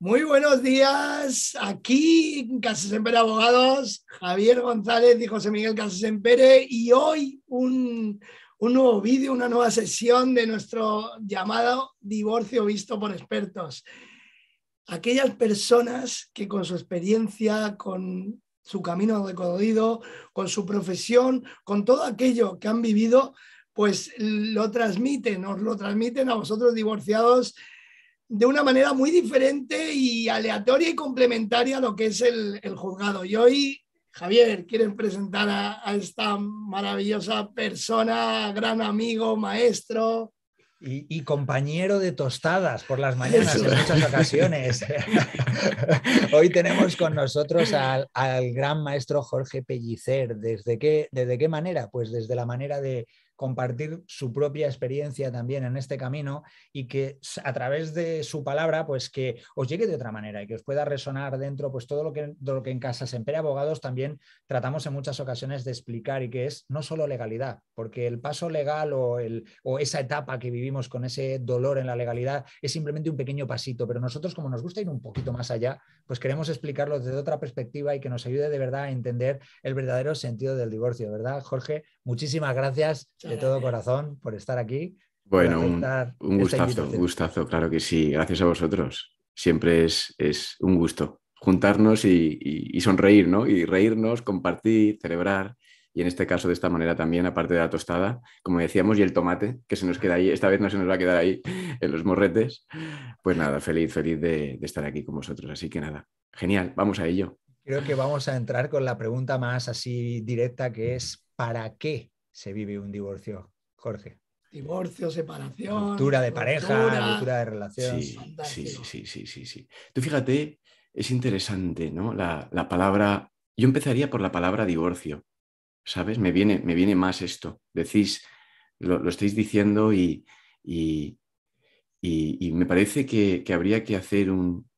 Muy buenos días, aquí en Casasempere Abogados, Javier González y José Miguel Casas Empere. y hoy un, nuevo vídeo, una nueva sesión de nuestro llamado divorcio visto por expertos. Aquellas personas que con su experiencia, con su camino recorrido, con su profesión, con todo aquello que han vivido, pues lo transmiten, nos lo transmiten a vosotros divorciados de una manera muy diferente y aleatoria y complementaria a lo que es el, juzgado. Y hoy, Javier, quieren presentar a, esta maravillosa persona, gran amigo, maestro. Y, compañero de tostadas por las mañanas en muchas ocasiones. hoy tenemos con nosotros al, gran maestro Jorge Pellicer. ¿Desde ¿Desde qué manera? Pues desde la manera de compartir su propia experiencia también en este camino y que a través de su palabra, pues que os llegue de otra manera y que os pueda resonar dentro, pues todo lo que, lo que en Casa Sempere Abogados también tratamos en muchas ocasiones de explicar y que es no solo legalidad, porque el paso legal o, el, o esa etapa que vivimos con ese dolor en la legalidad es simplemente un pequeño pasito, pero nosotros como nos gusta ir un poquito más allá, pues queremos explicarlo desde otra perspectiva y que nos ayude de verdad a entender el verdadero sentido del divorcio, ¿verdad, Jorge? Muchísimas gracias de todo corazón por estar aquí. Bueno, un, gustazo, un gustazo, claro que sí. Gracias a vosotros. Siempre es, un gusto juntarnos y, sonreír, ¿no? Y reírnos, compartir, celebrar. Y en este caso, de esta manera también, aparte de la tostada, como decíamos, y el tomate, que se nos queda ahí, esta vez no se nos va a quedar ahí en los morretes. Pues nada, feliz, feliz de, de estar aquí con vosotros. Así que nada, genial, vamos a ello. Creo que vamos a entrar con la pregunta más así directa, que es, ¿para qué se vive un divorcio, Jorge? Divorcio, separación. Ruptura de pareja, ruptura, de relación. Sí, sí, sí, sí, sí, sí. Tú fíjate, es interesante, ¿no? La, palabra, yo empezaría por la palabra divorcio, ¿sabes? Me viene, me viene más esto. Decís, lo, estáis diciendo y, y, me parece que, que, habría que hacer un,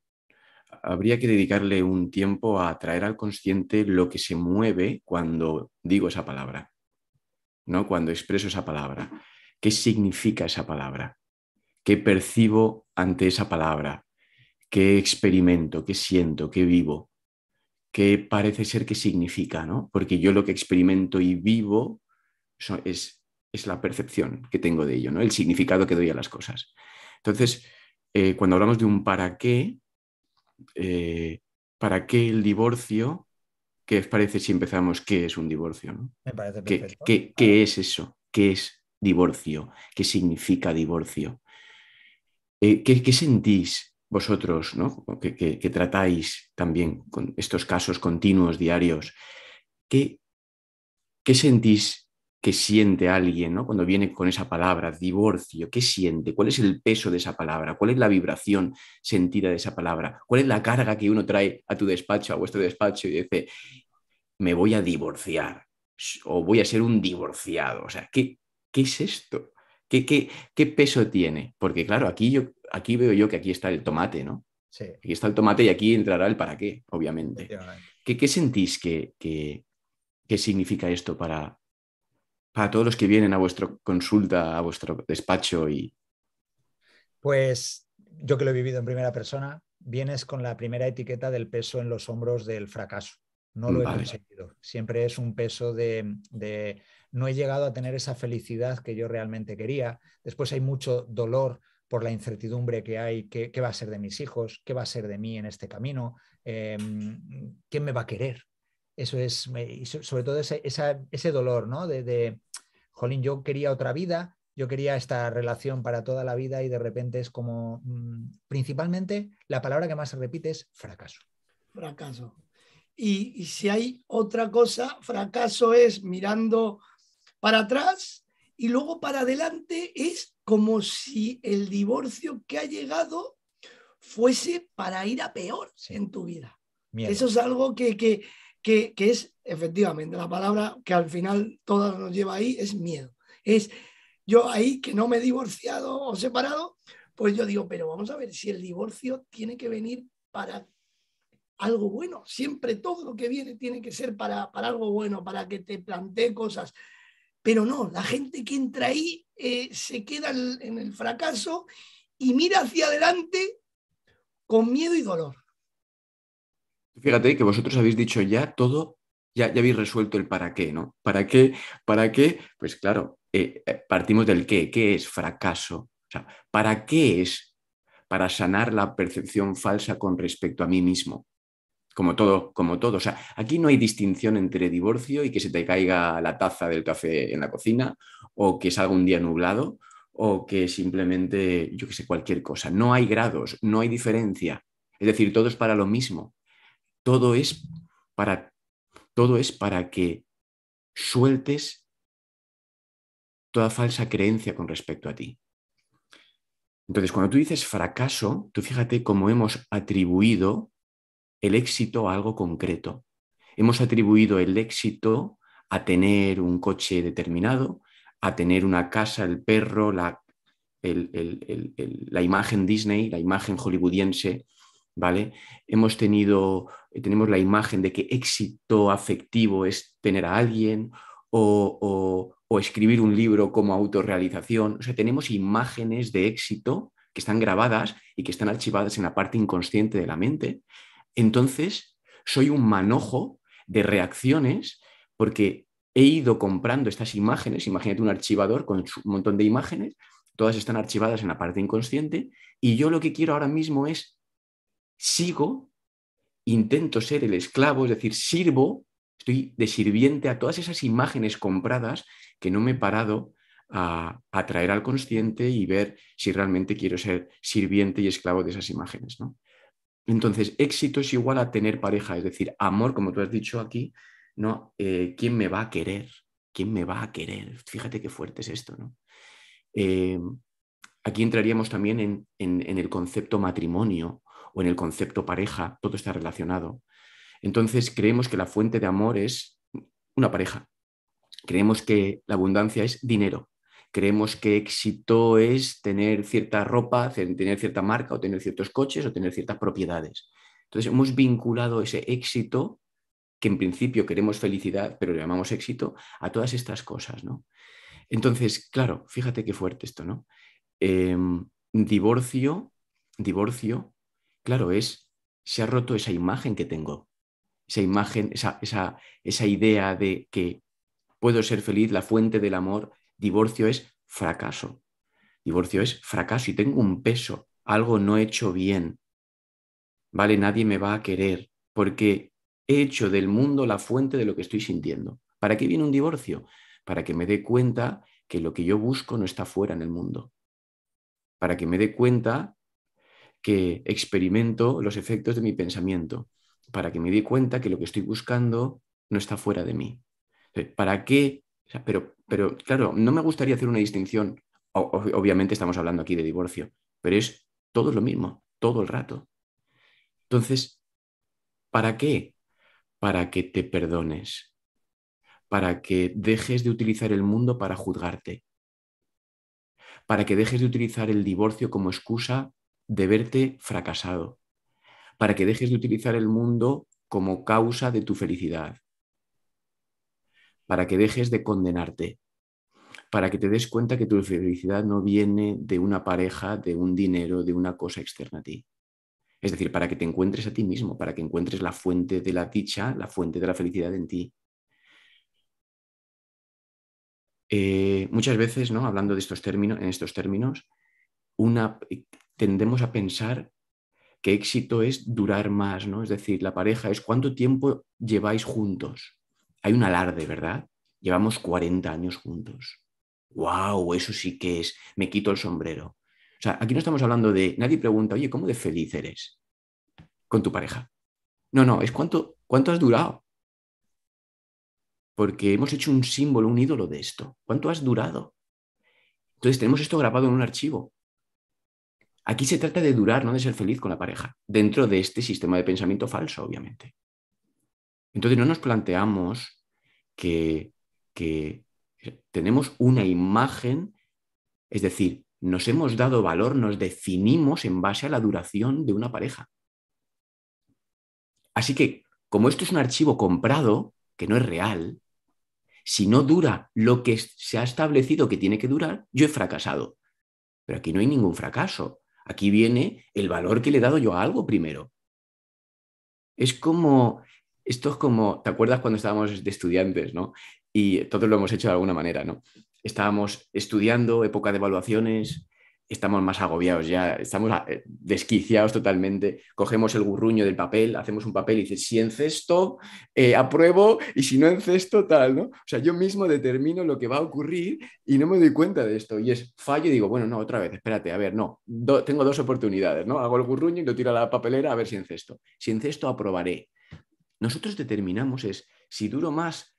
habría que dedicarle un tiempo a traer al consciente lo que se mueve cuando digo esa palabra. Cuando expreso esa palabra. ¿Qué significa esa palabra? ¿Qué percibo ante esa palabra? ¿Qué experimento? ¿Qué siento? ¿Qué vivo? ¿Qué parece ser que significa? ¿no? Porque yo lo que experimento y vivo es, es la percepción que tengo de ello, ¿no? el significado que doy a las cosas. Entonces, eh, cuando hablamos de un para qué, eh, para qué el divorcio, ¿Qué os parece si empezamos qué es un divorcio? ¿Qué, es eso? ¿Qué es divorcio? ¿Qué significa divorcio? Eh, ¿qué, sentís vosotros ¿no? que, tratáis también con estos casos continuos, diarios? qué sentís que siente alguien cuando viene con esa palabra, divorcio, qué siente, cuál es el peso de esa palabra, cuál es la vibración sentida de esa palabra, cuál es la carga que uno trae a tu despacho, a vuestro despacho y dice, me voy a divorciar o voy a ser un divorciado. O sea, ¿qué, qué es esto? ¿Qué, qué, peso tiene? Porque claro, aquí, yo, aquí veo yo que aquí está el tomate, ¿no? Sí. Aquí está el tomate y aquí entrará el para qué, obviamente. ¿Qué, sentís que, que, que significa esto para, para todos los que vienen a vuestra consulta, a vuestro despacho? Y... Pues yo que lo he vivido en primera persona, vienes con la primera etiqueta del peso en los hombros del fracaso. No lo he conseguido. Siempre es un peso de, no he llegado a tener esa felicidad que yo realmente quería. Después hay mucho dolor por la incertidumbre que hay, qué, va a ser de mis hijos, qué va a ser de mí en este camino, em, quién me va a querer, eso es, sobre todo ese, dolor, ¿no? De, jolín, yo quería otra vida, yo quería esta relación para toda la vida y de repente es como, mm, principalmente, la palabra que más se repite es fracaso. Fracaso. Y, si hay otra cosa, fracaso es mirando para atrás y luego para adelante es como si el divorcio que ha llegado fuese para ir a peor en tu vida. Eso es algo que, que, que, es efectivamente la palabra que al final todas nos lleva ahí, es miedo. Es yo ahí que no me he divorciado o separado, pues yo digo, pero vamos a ver si el divorcio tiene que venir para algo bueno. Siempre todo lo que viene tiene que ser para, algo bueno, para que te plantee cosas. Pero no, la gente que entra ahí eh, se queda en el fracaso y mira hacia adelante con miedo y dolor. Fíjate que vosotros habéis dicho ya todo, ya, ya habéis resuelto el para qué, ¿no? ¿Para qué? ¿Para qué? Pues claro, eh, eh, partimos del qué. ¿Qué es fracaso? O sea, ¿para qué es? Para sanar la percepción falsa con respecto a mí mismo. Como todo, como todo. O sea, aquí no hay distinción entre divorcio y que se te caiga la taza del café en la cocina, o que salga un día nublado, o que simplemente, yo qué sé, cualquier cosa. No hay grados, no hay diferencia. Es decir, todo es para lo mismo. Todo es para, todo es para que sueltes toda falsa creencia con respecto a ti. Entonces, cuando tú dices fracaso, tú fíjate cómo hemos atribuido el éxito a algo concreto. Hemos atribuido el éxito a tener un coche determinado, a tener una casa, el perro, la, la imagen Disney, la imagen hollywoodiense, ¿vale? Hemos tenido, tenemos la imagen de que éxito afectivo es tener a alguien o, o, escribir un libro como autorrealización. O sea, tenemos imágenes de éxito que están grabadas y que están archivadas en la parte inconsciente de la mente. Entonces, soy un manojo de reacciones porque he ido comprando estas imágenes, imagínate un archivador con un montón de imágenes, todas están archivadas en la parte inconsciente y yo lo que quiero ahora mismo es sigo, intento ser el esclavo, es decir, sirvo, estoy de sirviente a todas esas imágenes compradas que no me he parado a atraer al consciente y ver si realmente quiero ser sirviente y esclavo de esas imágenes. ¿no? Entonces, éxito es igual a tener pareja, es decir, amor, como tú has dicho aquí, ¿no? Eh, ¿Quién me va a querer? ¿Quién me va a querer? Fíjate qué fuerte es esto, ¿no? Eh, aquí entraríamos también en, en, el concepto matrimonio, o en el concepto pareja, todo está relacionado. Entonces creemos que la fuente de amor es una pareja. Creemos que la abundancia es dinero. Creemos que éxito es tener cierta ropa, tener cierta marca o tener ciertos coches o tener ciertas propiedades. Entonces hemos vinculado ese éxito, que en principio queremos felicidad, pero le llamamos éxito, a todas estas cosas, ¿no? Entonces, claro, fíjate qué fuerte esto, ¿no? Em, divorcio, divorcio Claro, es, se ha roto esa imagen que tengo, esa imagen, esa, idea de que puedo ser feliz, la fuente del amor, divorcio es fracaso. Divorcio es fracaso y tengo un peso, algo no he hecho bien. Vale, nadie me va a querer porque he hecho del mundo la fuente de lo que estoy sintiendo. ¿Para qué viene un divorcio? Para que me dé cuenta que lo que yo busco no está fuera en el mundo. Para que me dé cuenta que experimento los efectos de mi pensamiento para que me dé cuenta que lo que estoy buscando no está fuera de mí. ¿Para qué? pero, pero claro, no me gustaría hacer una distinción. obviamente estamos hablando aquí de divorcio, pero es todo lo mismo, todo el rato. Entonces, ¿para qué? Para que te perdones, para que dejes de utilizar el mundo para juzgarte, para que dejes de utilizar el divorcio como excusa de verte fracasado, para que dejes de utilizar el mundo como causa de tu felicidad, para que dejes de condenarte, para que te des cuenta que tu felicidad no viene de una pareja, de un dinero, de una cosa externa a ti. Es decir, para que te encuentres a ti mismo, para que encuentres la fuente de la dicha, la fuente de la felicidad en ti. Eh, muchas veces, ¿no? hablando de estos términos, en estos términos, una, tendemos a pensar que éxito es durar más, ¿no? Es decir, la pareja es cuánto tiempo lleváis juntos. Hay un alarde, ¿verdad? Llevamos 40 años juntos. ¡Wow! Eso sí que es, me quito el sombrero. O sea, aquí no estamos hablando de, nadie pregunta, oye, ¿cómo de feliz eres con tu pareja? No, no, es cuánto, cuánto has durado. Porque hemos hecho un símbolo, un ídolo de esto. ¿Cuánto has durado? Entonces tenemos esto grabado en un archivo. Aquí se trata de durar, no de ser feliz con la pareja, dentro de este sistema de pensamiento falso, obviamente. Entonces no nos planteamos que, tenemos una imagen, es decir, nos hemos dado valor, nos definimos en base a la duración de una pareja. Así que, como esto es un archivo comprado, que no es real, si no dura lo que se ha establecido que tiene que durar, yo he fracasado. Pero aquí no hay ningún fracaso. Aquí viene el valor que le he dado yo a algo primero. Es como, esto es como, ¿te acuerdas cuando estábamos de estudiantes, no? Y todos lo hemos hecho de alguna manera, ¿no? Estábamos estudiando, época de evaluaciones, estamos más agobiados ya, estamos eh, desquiciados totalmente. Cogemos el gurruño del papel, hacemos un papel y dices, si encesto, cesto eh, apruebo, y si no en cesto tal, ¿no? O sea, yo mismo determino lo que va a ocurrir y no me doy cuenta de esto. Y es fallo y digo, bueno, no, otra vez, espérate, a ver, no, tengo dos oportunidades, ¿no? Hago el gurruño y lo tiro a la papelera a ver si en cesto Si en cesto aprobaré. Nosotros determinamos es, si duro más,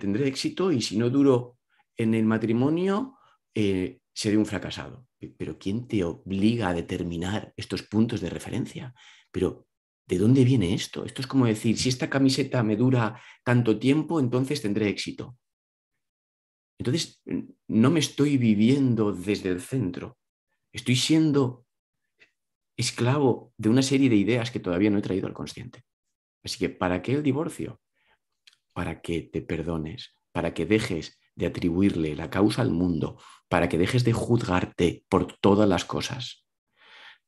tendré éxito y si no duro en el matrimonio, eh, seré un fracasado pero ¿quién te obliga a determinar estos puntos de referencia? Pero ¿de dónde viene esto? Esto es como decir, si esta camiseta me dura tanto tiempo, entonces tendré éxito. Entonces, no me estoy viviendo desde el centro, estoy siendo esclavo de una serie de ideas que todavía no he traído al consciente. Así que, ¿para qué el divorcio? Para que te perdones, para que dejes de atribuirle la causa al mundo para que dejes de juzgarte por todas las cosas.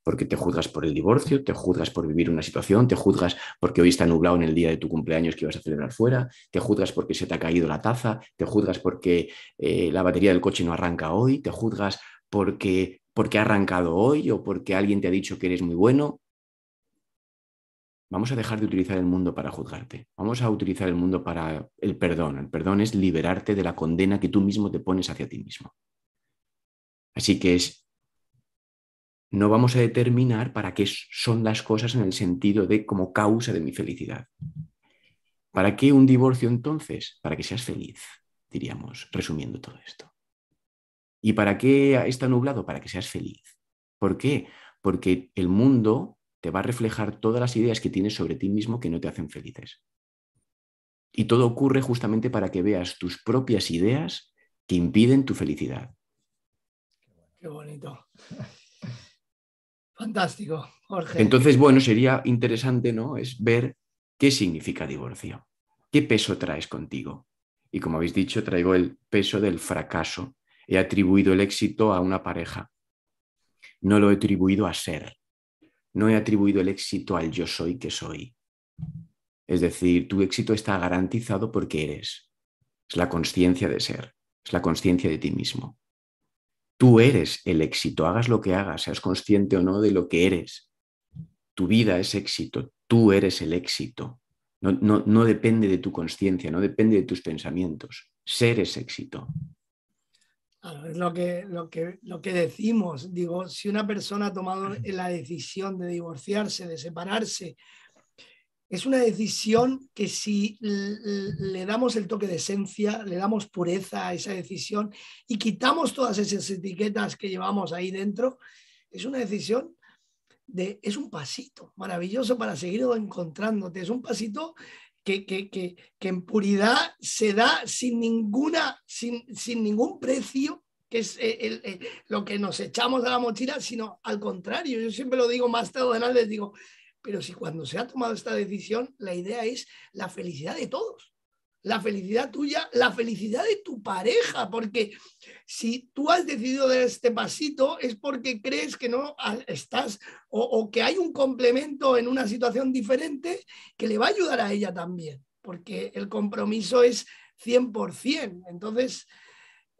Porque te juzgas por el divorcio, te juzgas por vivir una situación, te juzgas porque hoy está nublado en el día de tu cumpleaños que ibas a celebrar fuera, te juzgas porque se te ha caído la taza, te juzgas porque eh, la batería del coche no arranca hoy, te juzgas porque, porque ha arrancado hoy o porque alguien te ha dicho que eres muy bueno vamos a dejar de utilizar el mundo para juzgarte, vamos a utilizar el mundo para el perdón. El perdón es liberarte de la condena que tú mismo te pones hacia ti mismo. Así que es, no vamos a determinar para qué son las cosas en el sentido de como causa de mi felicidad. ¿Para qué un divorcio entonces? Para que seas feliz, diríamos, resumiendo todo esto. ¿Y para qué está nublado? Para que seas feliz. ¿Por qué? Porque el mundo te va a reflejar todas las ideas que tienes sobre ti mismo que no te hacen felices. Y todo ocurre justamente para que veas tus propias ideas que impiden tu felicidad. Qué bonito. Fantástico, Jorge. Entonces, bueno, sería interesante, ¿no? Es ver qué significa divorcio, qué peso traes contigo. Y como habéis dicho, traigo el peso del fracaso. He atribuido el éxito a una pareja. No lo he atribuido a ser no he atribuido el éxito al yo soy que soy. Es decir, tu éxito está garantizado porque eres. Es la conciencia de ser, es la conciencia de ti mismo. Tú eres el éxito, hagas lo que hagas, seas consciente o no de lo que eres. Tu vida es éxito, tú eres el éxito. No, depende de tu conciencia, no depende de tus pensamientos. Ser es éxito es lo que, lo, que, lo que decimos. Digo, si una persona ha tomado la decisión de divorciarse, de separarse, es una decisión que si le damos el toque de esencia, le damos pureza a esa decisión y quitamos todas esas etiquetas que llevamos ahí dentro, es una decisión de, es un pasito maravilloso para seguir encontrándote, es un pasito que, en puridad se da sin, ninguna, sin, ningún precio, que es eh, eh, lo que nos echamos de la mochila, sino al contrario. Yo siempre lo digo más tarde, les digo, pero si cuando se ha tomado esta decisión, la idea es la felicidad de todos la felicidad tuya, la felicidad de tu pareja, porque si tú has decidido dar este pasito es porque crees que no estás o, que hay un complemento en una situación diferente que le va a ayudar a ella también, porque el compromiso es 100%. Entonces,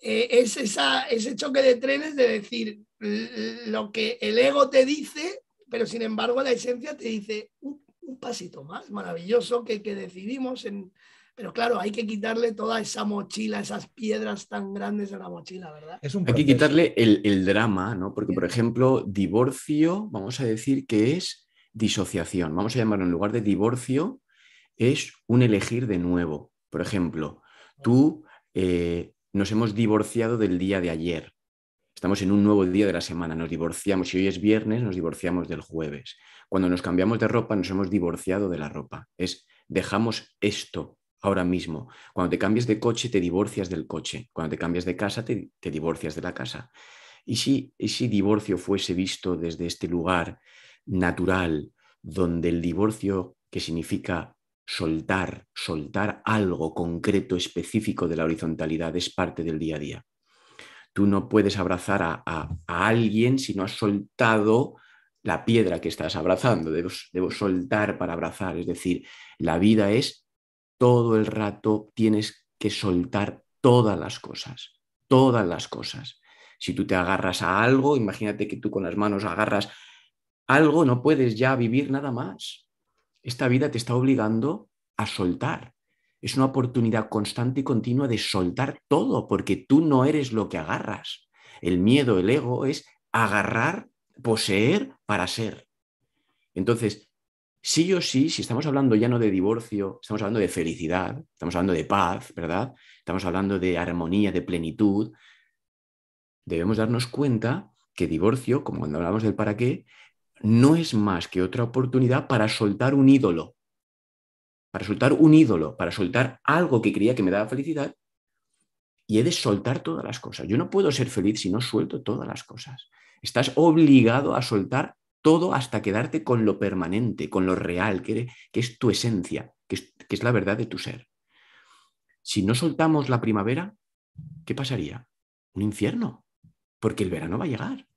e, es ese choque de trenes de decir lo que el ego te dice, pero sin embargo la esencia te dice un, pasito más maravilloso que, que decidimos en pero claro, hay que quitarle toda esa mochila, esas piedras tan grandes de la mochila, ¿verdad? hay que quitarle el, drama, ¿no? Porque, por ejemplo, divorcio, vamos a decir que es disociación. Vamos a llamarlo en lugar de divorcio, es un elegir de nuevo. Por ejemplo, tú eh, nos hemos divorciado del día de ayer. Estamos en un nuevo día de la semana, nos divorciamos. Si hoy es viernes, nos divorciamos del jueves. Cuando nos cambiamos de ropa, nos hemos divorciado de la ropa. Es dejamos esto ahora mismo. Cuando te cambias de coche, te divorcias del coche. Cuando te cambias de casa, te, divorcias de la casa. Y si divorcio fuese visto desde este lugar natural, donde el divorcio, que significa soltar, soltar algo concreto, específico de la horizontalidad, es parte del día a día. Tú no puedes abrazar a, alguien si no has soltado la piedra que estás abrazando. debo soltar para abrazar. Es decir, la vida es todo el rato tienes que soltar todas las cosas, todas las cosas. Si tú te agarras a algo, imagínate que tú con las manos agarras algo, no puedes ya vivir nada más. Esta vida te está obligando a soltar. Es una oportunidad constante y continua de soltar todo, porque tú no eres lo que agarras. El miedo, el ego es agarrar, poseer para ser. Entonces, sí o sí, si estamos hablando ya no de divorcio, estamos hablando de felicidad, estamos hablando de paz, ¿verdad? Estamos hablando de armonía, de plenitud, debemos darnos cuenta que divorcio, como cuando hablamos del para qué, no es más que otra oportunidad para soltar un ídolo, para soltar un ídolo, para soltar algo que creía que me daba felicidad. Y he de soltar todas las cosas. Yo no puedo ser feliz si no suelto todas las cosas. Estás obligado a soltar todo hasta quedarte con lo permanente, con lo real, que, es tu esencia, que es, que es la verdad de tu ser. Si no soltamos la primavera, ¿qué pasaría? Un infierno, porque el verano va a llegar.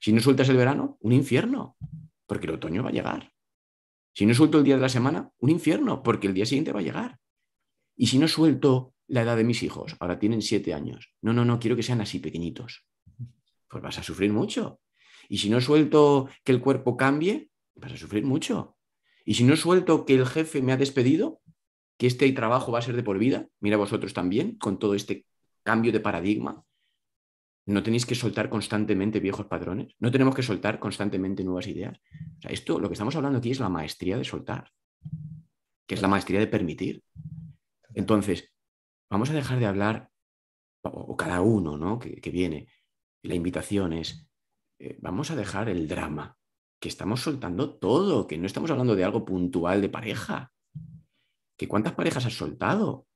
Si no sueltas el verano, un infierno, porque el otoño va a llegar. Si no suelto el día de la semana, un infierno, porque el día siguiente va a llegar. Y si no suelto la edad de mis hijos, ahora tienen siete años, no, no, no, quiero que sean así pequeñitos, pues vas a sufrir mucho, y si no suelto que el cuerpo cambie, vas a sufrir mucho. Y si no suelto que el jefe me ha despedido, que este trabajo va a ser de por vida, mira vosotros también, con todo este cambio de paradigma, no tenéis que soltar constantemente viejos padrones. no tenemos que soltar constantemente nuevas ideas. O sea, esto, lo que estamos hablando aquí es la maestría de soltar, que es la maestría de permitir. Entonces, vamos a dejar de hablar, o cada uno ¿no? que viene, la invitación es, eh, vamos a dejar el drama, que estamos soltando todo, que no estamos hablando de algo puntual de pareja, que cuántas parejas has soltado,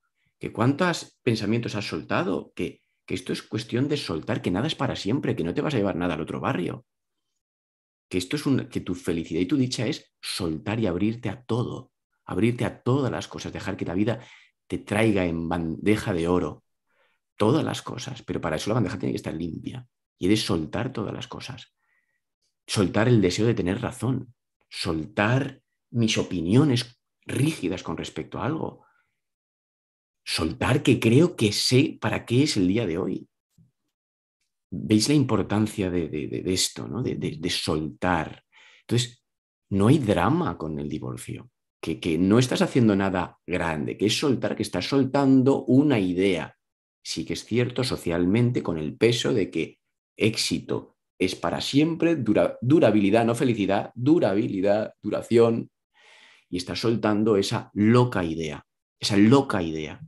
que cuántos pensamientos has soltado, que, que esto es cuestión de soltar, que nada es para siempre, que no te vas a llevar nada al otro barrio, que esto es que tu felicidad y tu dicha es soltar y abrirte a todo, abrirte a todas las cosas, dejar que la vida te traiga en bandeja de oro todas las cosas, pero para eso la bandeja tiene que estar limpia y de soltar todas las cosas. Soltar el deseo de tener razón, soltar mis opiniones rígidas con respecto a algo, soltar que creo que sé para qué es el día de hoy. ¿Veis la importancia de, de, esto, ¿no? de, soltar? Entonces, no hay drama con el divorcio, que, que no estás haciendo nada grande, que es soltar, que estás soltando una idea. Sí que es cierto socialmente con el peso de que éxito es para siempre, durabilidad, no felicidad, durabilidad, duración, y está soltando esa loca idea, esa loca idea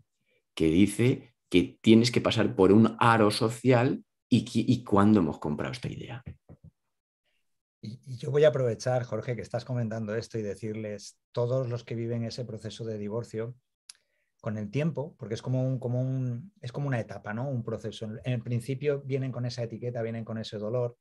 que dice que tienes que pasar por un aro social y, y cuándo hemos comprado esta idea. Y yo voy a aprovechar, Jorge, que estás comentando esto y decirles, todos los que viven ese proceso de divorcio, con el tiempo, porque es como, un, como un, es como una etapa, ¿no? Un proceso. En el principio vienen con esa etiqueta, vienen con ese dolor,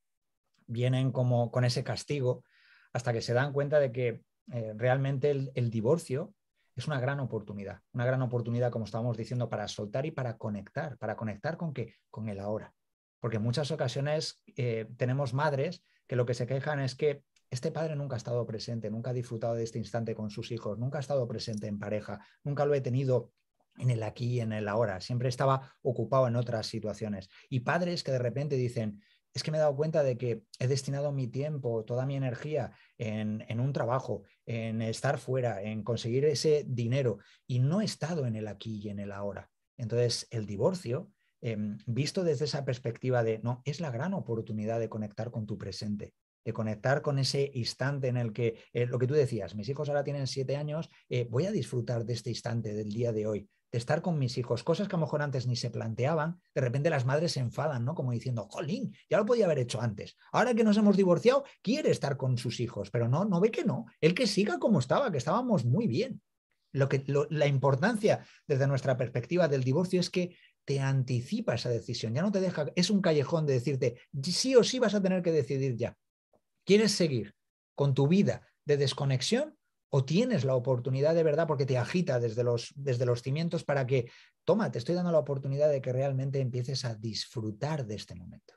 vienen como con ese castigo, hasta que se dan cuenta de que eh, realmente el, divorcio es una gran oportunidad, una gran oportunidad, como estábamos diciendo, para soltar y para conectar, para conectar con qué, con el ahora. Porque en muchas ocasiones eh, tenemos madres que lo que se quejan es que este padre nunca ha estado presente, nunca ha disfrutado de este instante con sus hijos, nunca ha estado presente en pareja, nunca lo he tenido en el aquí y en el ahora, siempre estaba ocupado en otras situaciones. Y padres que de repente dicen, es que me he dado cuenta de que he destinado mi tiempo, toda mi energía en, un trabajo, en estar fuera, en conseguir ese dinero y no he estado en el aquí y en el ahora. Entonces, el divorcio, em, visto desde esa perspectiva de, no, es la gran oportunidad de conectar con tu presente, de conectar con ese instante en el que, eh, lo que tú decías, mis hijos ahora tienen siete años, eh, voy a disfrutar de este instante, del día de hoy, de estar con mis hijos, cosas que a lo mejor antes ni se planteaban, de repente las madres se enfadan, ¿no? Como diciendo, jolín, ya lo podía haber hecho antes. Ahora que nos hemos divorciado, quiere estar con sus hijos, pero no, no ve que no, el que siga como estaba, que estábamos muy bien. Lo que, la importancia desde nuestra perspectiva del divorcio es que te anticipa esa decisión, ya no te deja, es un callejón de decirte, sí o sí vas a tener que decidir ya. ¿Quieres seguir con tu vida de desconexión o tienes la oportunidad de verdad porque te agita desde los, desde los cimientos para que, toma, te estoy dando la oportunidad de que realmente empieces a disfrutar de este momento?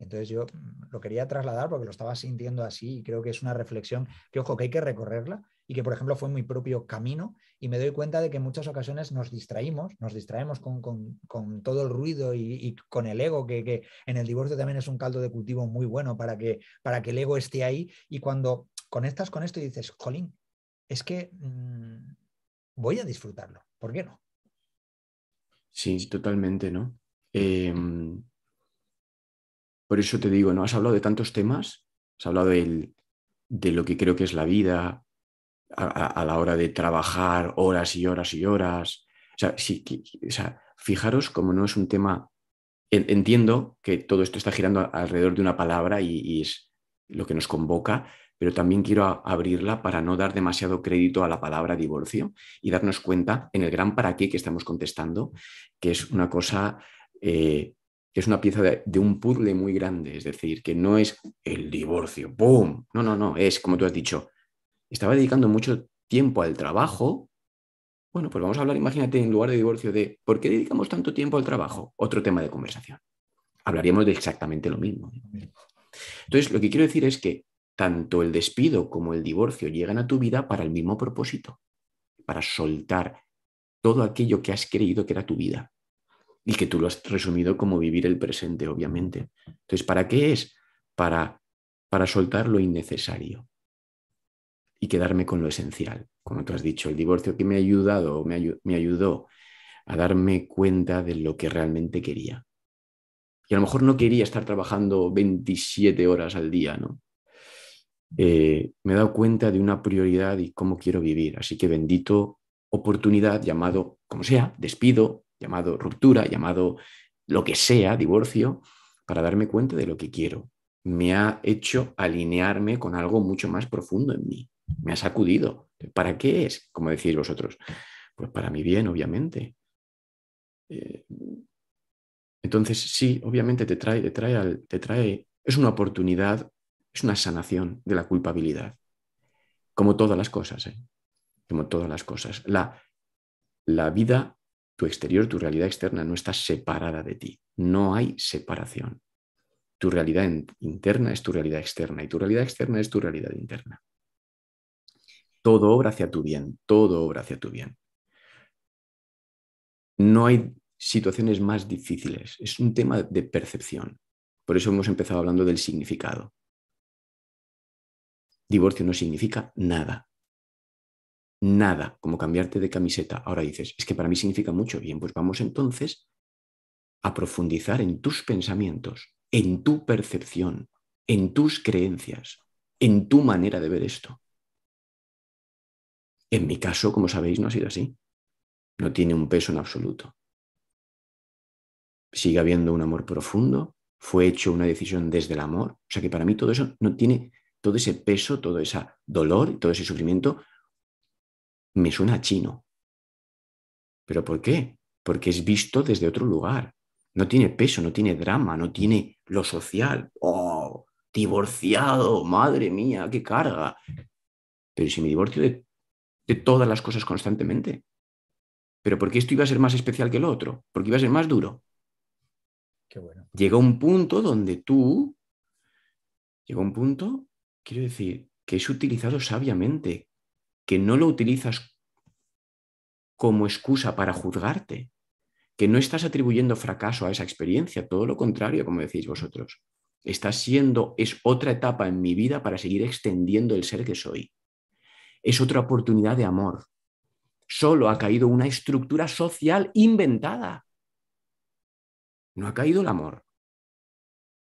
Entonces yo mm, lo quería trasladar porque lo estaba sintiendo así y creo que es una reflexión que, ojo, que hay que recorrerla y que, por ejemplo, fue mi propio camino y me doy cuenta de que en muchas ocasiones nos distraímos, nos distraemos con, todo el ruido y, con el ego, que, en el divorcio también es un caldo de cultivo muy bueno para que, para que el ego esté ahí y cuando conectas con esto y dices, jolín, es que mm, voy a disfrutarlo, ¿por qué no? Sí, totalmente, ¿no? Em, por eso te digo, ¿no? Has hablado de tantos temas, has hablado de lo que creo que es la vida, a, la hora de trabajar horas y horas y horas. O sea, fijaros como no es un tema... Entiendo que todo esto está girando alrededor de una palabra y, es lo que nos convoca, pero también quiero abrirla para no dar demasiado crédito a la palabra divorcio y darnos cuenta en el gran para qué que estamos contestando, que es una cosa, eh, que es una pieza de, de, un puzzle muy grande, es decir, que no es el divorcio, ¡boom! No, no, no, es como tú has dicho, estaba dedicando mucho tiempo al trabajo, bueno, pues vamos a hablar, imagínate, en lugar de divorcio, de por qué dedicamos tanto tiempo al trabajo, otro tema de conversación. Hablaríamos de exactamente lo mismo. Entonces, lo que quiero decir es que tanto el despido como el divorcio llegan a tu vida para el mismo propósito, para soltar todo aquello que has creído que era tu vida y que tú lo has resumido como vivir el presente, obviamente. Entonces, ¿para qué es? Para, para soltar lo innecesario, y quedarme con lo esencial. Como tú has dicho, el divorcio que me ha ayudado, me, me ayudó a darme cuenta de lo que realmente quería. Y a lo mejor no quería estar trabajando 27 horas al día, ¿no? Eh, me he dado cuenta de una prioridad y cómo quiero vivir. Así que bendito oportunidad, llamado como sea, despido, llamado ruptura, llamado lo que sea, divorcio, para darme cuenta de lo que quiero. Me ha hecho alinearme con algo mucho más profundo en mí me ha sacudido. ¿Para qué es? Como decís vosotros. Pues para mi bien, obviamente. Eh, entonces, sí, obviamente te trae, te trae, te trae, es una oportunidad, es una sanación de la culpabilidad. Como todas las cosas, ¿eh? como todas las cosas. la vida, tu exterior, tu realidad externa no está separada de ti. No hay separación. Tu realidad interna es tu realidad externa y tu realidad externa es tu realidad interna todo obra hacia tu bien, todo obra hacia tu bien. No hay situaciones más difíciles, es un tema de percepción. Por eso hemos empezado hablando del significado. Divorcio no significa nada. Nada, como cambiarte de camiseta. Ahora dices, es que para mí significa mucho. Bien, pues vamos entonces a profundizar en tus pensamientos, en tu percepción, en tus creencias, en tu manera de ver esto. En mi caso, como sabéis, no ha sido así. No tiene un peso en absoluto. Sigue habiendo un amor profundo, fue hecho una decisión desde el amor, o sea que para mí todo eso no tiene, todo ese peso, todo ese dolor, todo ese sufrimiento, me suena a chino. ¿Pero por qué? Porque es visto desde otro lugar. No tiene peso, no tiene drama, no tiene lo social. ¡Oh! Divorciado, madre mía, qué carga. Pero si me divorcio de de todas las cosas constantemente. Pero qué esto iba a ser más especial que lo otro, porque iba a ser más duro. Qué bueno. Llega un punto donde tú, llega un punto, quiero decir, que es utilizado sabiamente, que no lo utilizas como excusa para juzgarte, que no estás atribuyendo fracaso a esa experiencia, todo lo contrario, como decís vosotros. Está siendo, es otra etapa en mi vida para seguir extendiendo el ser que soy es otra oportunidad de amor. Solo ha caído una estructura social inventada. No ha caído el amor.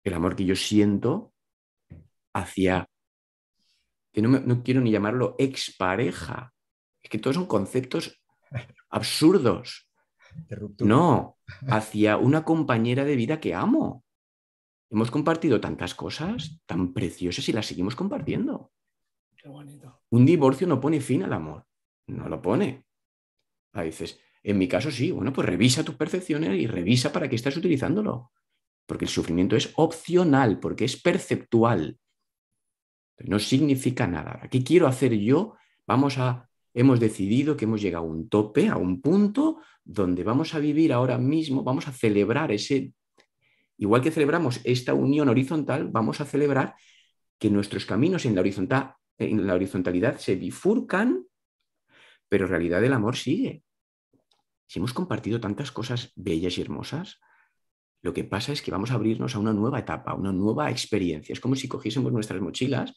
El amor que yo siento hacia, que no, no quiero ni llamarlo expareja. Es que todos son conceptos absurdos. No, hacia una compañera de vida que amo. Hemos compartido tantas cosas tan preciosas y las seguimos compartiendo. Un divorcio no pone fin al amor, no lo pone. Ahí dices, en mi caso sí, bueno, pues revisa tus percepciones y revisa para qué estás utilizándolo. Porque el sufrimiento es opcional, porque es perceptual. No significa nada. ¿Qué quiero hacer yo? Vamos a hemos decidido que hemos llegado a un tope, a un punto donde vamos a vivir ahora mismo, vamos a celebrar ese, igual que celebramos esta unión horizontal, vamos a celebrar que nuestros caminos en la horizontal eh, en la horizontalidad se bifurcan, pero en realidad el amor sigue. Si hemos compartido tantas cosas bellas y hermosas, lo que pasa es que vamos a abrirnos a una nueva etapa, una nueva experiencia. Es como si cogiésemos nuestras mochilas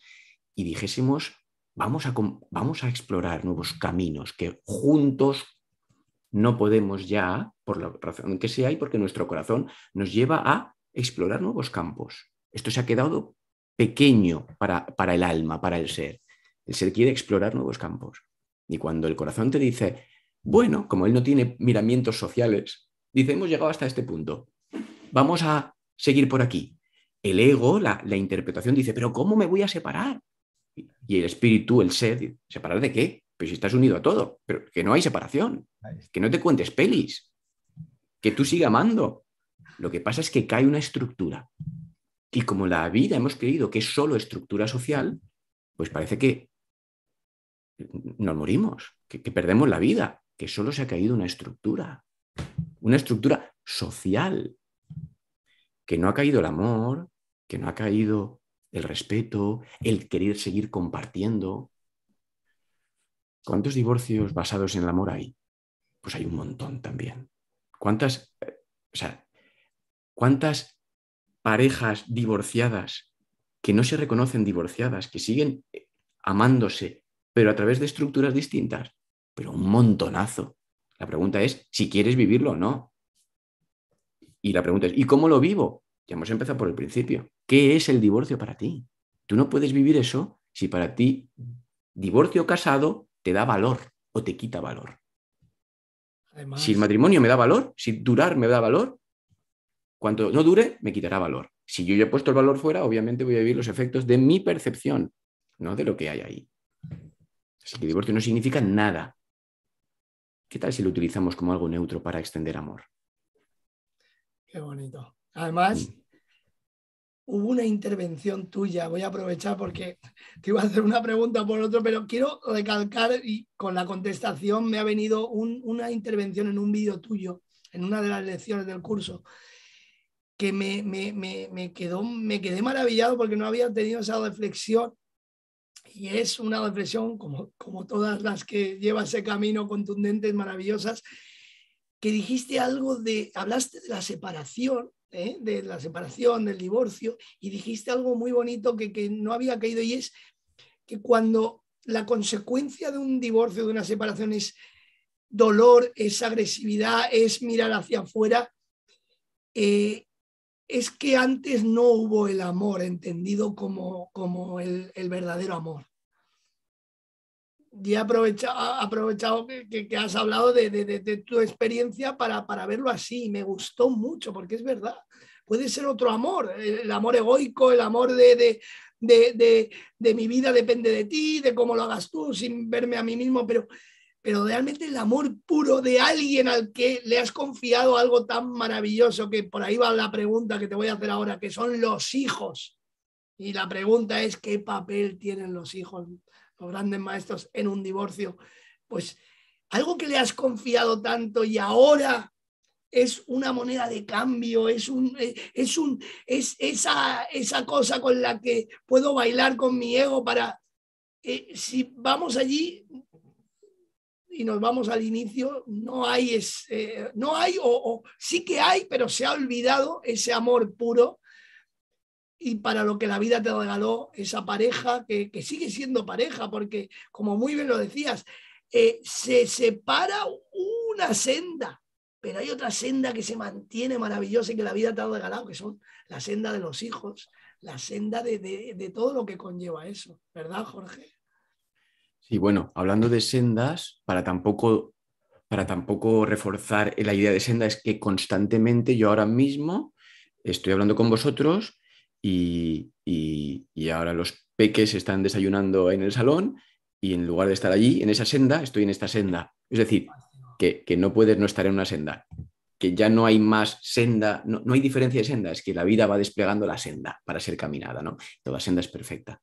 y dijésemos, vamos a, vamos a explorar nuevos caminos que juntos no podemos ya, por la razón que sea y porque nuestro corazón nos lleva a explorar nuevos campos. Esto se ha quedado pequeño para, para el alma, para el ser. El ser quiere explorar nuevos campos. Y cuando el corazón te dice, bueno, como él no tiene miramientos sociales, dice, hemos llegado hasta este punto, vamos a seguir por aquí. El ego, la, la interpretación dice, pero ¿cómo me voy a separar? Y el espíritu, el ser, ¿separar de qué? Pues si estás unido a todo, pero que no hay separación, que no te cuentes pelis, que tú sigas amando. Lo que pasa es que cae una estructura y como la vida hemos creído que es solo estructura social, pues parece que nos morimos, que, perdemos la vida, que solo se ha caído una estructura, una estructura social, que no ha caído el amor, que no ha caído el respeto, el querer seguir compartiendo. ¿Cuántos divorcios basados en el amor hay? Pues hay un montón también. ¿Cuántas, eh, o sea, cuántas parejas divorciadas que no se reconocen divorciadas, que siguen amándose, pero a través de estructuras distintas, pero un montonazo. La pregunta es si quieres vivirlo o no. Y la pregunta es, ¿y cómo lo vivo? Ya hemos empezado por el principio. ¿Qué es el divorcio para ti? Tú no puedes vivir eso si para ti divorcio casado te da valor o te quita valor. si el matrimonio me da valor, si durar me da valor, Cuanto no dure, me quitará valor. Si yo he puesto el valor fuera, obviamente voy a vivir los efectos de mi percepción, no de lo que hay ahí. Así que divorcio no significa nada. ¿Qué tal si lo utilizamos como algo neutro para extender amor? Qué bonito. Además, hubo una intervención tuya, voy a aprovechar porque te iba a hacer una pregunta por otro, pero quiero recalcar y con la contestación me ha venido una intervención en un vídeo tuyo, en una de las lecciones del curso, que me, quedó, me quedé maravillado porque no había tenido esa reflexión. Y es una reflexión, como, como todas las que lleva ese camino, contundentes, maravillosas, que dijiste algo de, hablaste de la separación, ¿eh? de la separación, del divorcio, y dijiste algo muy bonito que, no había caído y es que cuando la consecuencia de un divorcio, de una separación es dolor, es agresividad, es mirar hacia afuera, eh, es que antes no hubo el amor entendido como, como el, el verdadero amor. Y he aprovechado, que, que, has hablado de, de, tu experiencia para, para, verlo así. Me gustó mucho porque es verdad. Puede ser otro amor, el amor egoico, el amor de, de mi vida depende de ti, de cómo lo hagas tú, sin verme a mí mismo, pero pero realmente el amor puro de alguien al que le has confiado algo tan maravilloso que por ahí va la pregunta que te voy a hacer ahora, que son los hijos. Y la pregunta es, ¿qué papel tienen los hijos, los grandes maestros, en un divorcio? Pues algo que le has confiado tanto y ahora es una moneda de cambio, es, un, eh, es, un, es esa, esa cosa con la que puedo bailar con mi ego para... Eh, si vamos allí, y nos vamos al inicio, no hay, eh, no hay o, sí que hay, pero se ha olvidado ese amor puro y para lo que la vida te regaló esa pareja, que, sigue siendo pareja, porque como muy bien lo decías, eh, se separa una senda, pero hay otra senda que se mantiene maravillosa y que la vida te ha regalado, que son la senda de los hijos, la senda de, de todo lo que conlleva eso, ¿verdad, Jorge? Y bueno, hablando de sendas, para tampoco, para tampoco reforzar la idea de senda, es que constantemente yo ahora mismo estoy hablando con vosotros y, ahora los peques están desayunando en el salón y en lugar de estar allí, en esa senda, estoy en esta senda. Es decir, que, no puedes no estar en una senda, que ya no hay más senda, no, no, hay diferencia de senda, es que la vida va desplegando la senda para ser caminada, ¿no? Toda senda es perfecta.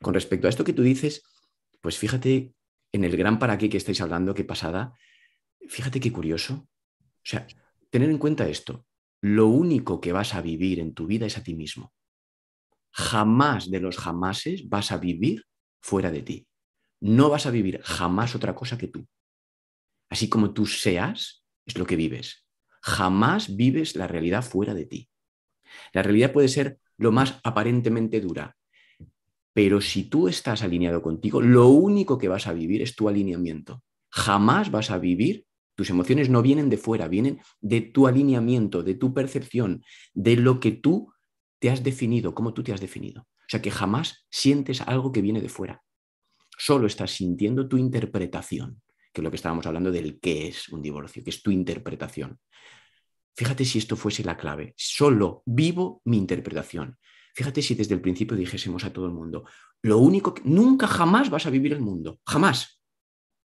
Con respecto a esto que tú dices, pues fíjate en el gran para qué que estáis hablando, qué pasada. Fíjate qué curioso. O sea, tener en cuenta esto. Lo único que vas a vivir en tu vida es a ti mismo. Jamás de los jamases vas a vivir fuera de ti. No vas a vivir jamás otra cosa que tú. Así como tú seas, es lo que vives. Jamás vives la realidad fuera de ti. La realidad puede ser lo más aparentemente dura, pero si tú estás alineado contigo, lo único que vas a vivir es tu alineamiento. Jamás vas a vivir, tus emociones no vienen de fuera, vienen de tu alineamiento, de tu percepción, de lo que tú te has definido, cómo tú te has definido. O sea que jamás sientes algo que viene de fuera. Solo estás sintiendo tu interpretación, que es lo que estábamos hablando del qué es un divorcio, que es tu interpretación. Fíjate si esto fuese la clave. Solo vivo mi interpretación. Fíjate si desde el principio dijésemos a todo el mundo, lo único que nunca jamás vas a vivir el mundo, jamás.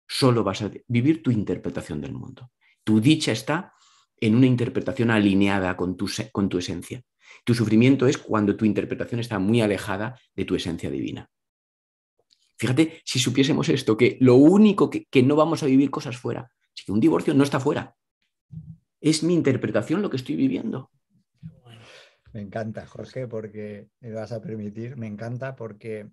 Solo vas a vivir tu interpretación del mundo. Tu dicha está en una interpretación alineada con tu, esencia. Tu sufrimiento es cuando tu interpretación está muy alejada de tu esencia divina. Fíjate si supiésemos esto, que lo único que, que no vamos a vivir cosas fuera, es que un divorcio no está fuera. Es mi interpretación lo que estoy viviendo. Me encanta, Jorge, porque me vas a permitir, me encanta porque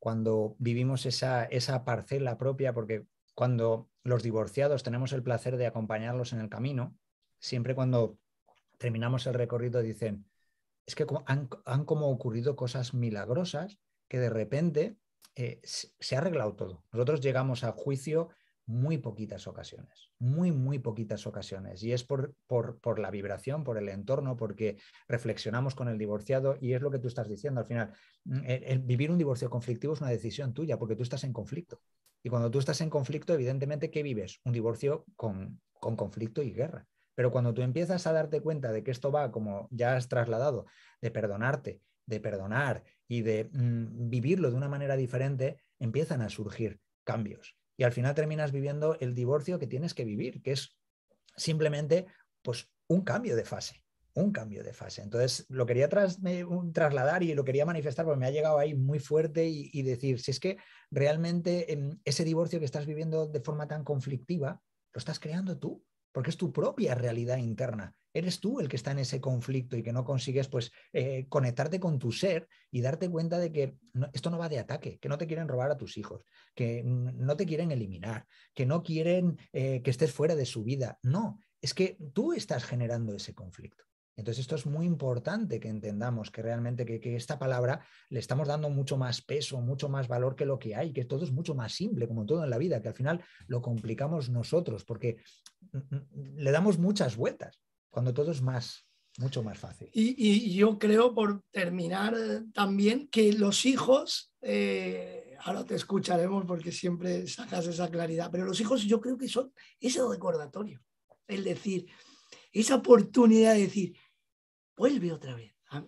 cuando vivimos esa, parcela propia, porque cuando los divorciados tenemos el placer de acompañarlos en el camino, siempre cuando terminamos el recorrido dicen, es que han, como ocurrido cosas milagrosas que de repente eh, se ha arreglado todo. Nosotros llegamos a juicio muy poquitas ocasiones, muy, muy poquitas ocasiones. Y es por, la vibración, por el entorno, porque reflexionamos con el divorciado y es lo que tú estás diciendo al final. Mm, vivir un divorcio conflictivo es una decisión tuya porque tú estás en conflicto. Y cuando tú estás en conflicto, evidentemente, ¿qué vives? Un divorcio con, conflicto y guerra. Pero cuando tú empiezas a darte cuenta de que esto va, como ya has trasladado, de perdonarte, de perdonar y de mm, vivirlo de una manera diferente, empiezan a surgir cambios y al final terminas viviendo el divorcio que tienes que vivir, que es simplemente pues, un cambio de fase, un cambio de fase. Entonces, lo quería trasladar y lo quería manifestar porque me ha llegado ahí muy fuerte y, decir, si es que realmente em, ese divorcio que estás viviendo de forma tan conflictiva, lo estás creando tú porque es tu propia realidad interna. Eres tú el que está en ese conflicto y que no consigues pues, eh, conectarte con tu ser y darte cuenta de que esto no va de ataque, que no te quieren robar a tus hijos, que no te quieren eliminar, que no quieren eh, que estés fuera de su vida. No, es que tú estás generando ese conflicto. Entonces esto es muy importante que entendamos que realmente que, esta palabra le estamos dando mucho más peso, mucho más valor que lo que hay, que todo es mucho más simple, como todo en la vida, que al final lo complicamos nosotros porque mm, mm, le damos muchas vueltas cuando todo es más, mucho más fácil. Y, yo creo, por terminar eh, también, que los hijos, eh, ahora te escucharemos porque siempre sacas esa claridad, pero los hijos yo creo que son ese recordatorio, es decir esa oportunidad de decir, vuelve otra vez. Ah,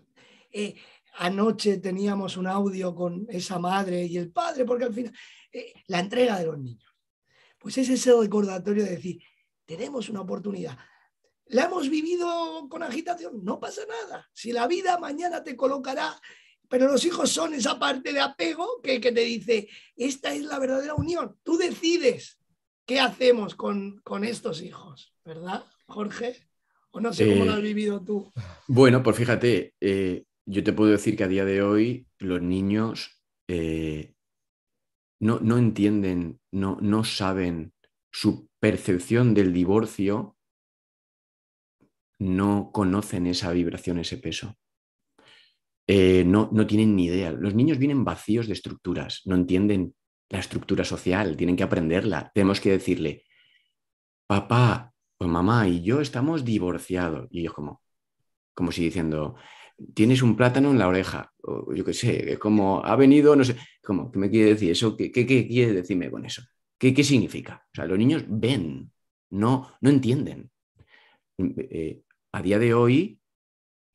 eh, anoche teníamos un audio con esa madre y el padre, porque al final, eh, la entrega de los niños. Pues es ese recordatorio de decir, tenemos una oportunidad. ¿La hemos vivido con agitación? No pasa nada. Si la vida mañana te colocará, pero los hijos son esa parte de apego que, te dice, esta es la verdadera unión. Tú decides qué hacemos con, con estos hijos, ¿verdad, Jorge? Pues no sé cómo lo has eh, vivido tú. Bueno, pues fíjate, eh, yo te puedo decir que a día de hoy los niños eh, no, no, entienden, no, no saben su percepción del divorcio, no conocen esa vibración, ese peso. no, no, tienen ni idea. Los niños vienen vacíos de estructuras, no entienden la estructura social, tienen que aprenderla. Tenemos que decirle, papá, pues, mamá y yo estamos divorciados. Y yo como, como si diciendo, tienes un plátano en la oreja, o yo qué sé, eh, como ha venido, no sé, como, que me quiere decir eso? ¿Qué, quiere decirme con eso? ¿Qué, significa? O sea, los niños ven, no, no entienden. Mm, eh, a día de hoy,